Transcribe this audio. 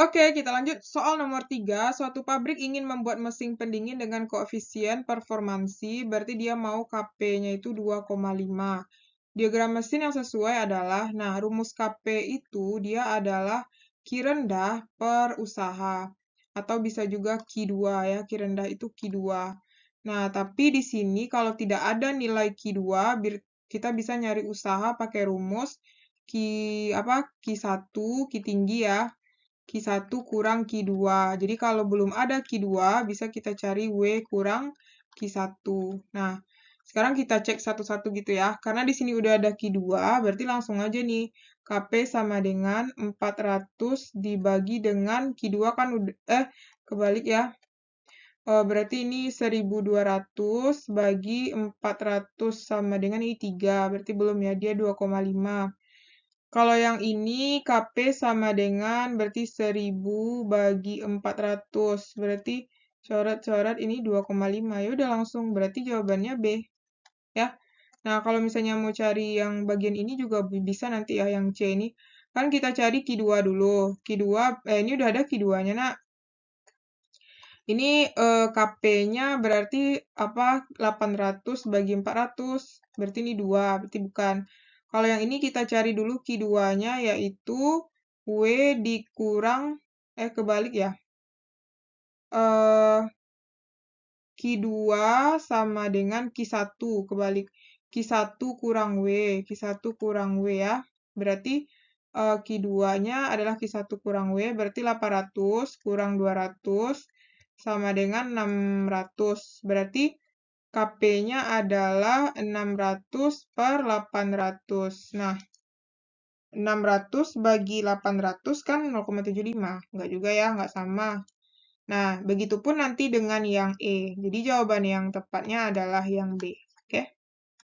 Oke, kita lanjut. Soal nomor tiga. suatu pabrik ingin membuat mesin pendingin dengan koefisien performansi, berarti dia mau KP-nya itu 2,5. Diagram mesin yang sesuai adalah, nah rumus KP itu dia adalah Q rendah per usaha, atau bisa juga Q2 ya, Q rendah itu Q2. Nah, tapi di sini kalau tidak ada nilai Q2, kita bisa nyari usaha pakai rumus Q, apa, Q1, Q tinggi ya, Q1 kurang Q2. Jadi kalau belum ada Q2, bisa kita cari W kurang Q1. Nah, sekarang kita cek satu-satu gitu ya. Karena di sini udah ada Q2, berarti langsung aja nih. KP sama dengan 400 dibagi dengan Q2 kan udah, eh, kebalik ya. Eh, berarti ini 1200 bagi 400 sama dengan ini 3, berarti belum ya, dia 2,5. Kalau yang ini KP sama dengan berarti 1000 bagi 400. Berarti coret-coret ini 2,5. Ya udah langsung berarti jawabannya B. Ya. Nah, kalau misalnya mau cari yang bagian ini juga bisa nanti ya yang C ini. Kan kita cari Q2 dulu. Q2 eh ini udah ada Q2-nya, Nak. Ini eh, KP-nya berarti apa? 800 bagi 400. Berarti ini 2, berarti bukan. Kalau yang ini kita cari dulu Q2-nya yaitu W dikurang, eh kebalik ya. Eh, Q2 sama dengan Q1 kebalik. Q1 kurang W, Q1 kurang W ya. Berarti uh, eh, Q2-nya adalah Q1 kurang W, berarti 800 kurang 200 sama dengan 600. Berarti KP-nya adalah 600 per 800. Nah, 600 bagi 800 kan 0,75. Nggak juga ya, nggak sama. Nah, begitupun nanti dengan yang E. Jadi jawaban yang tepatnya adalah yang B.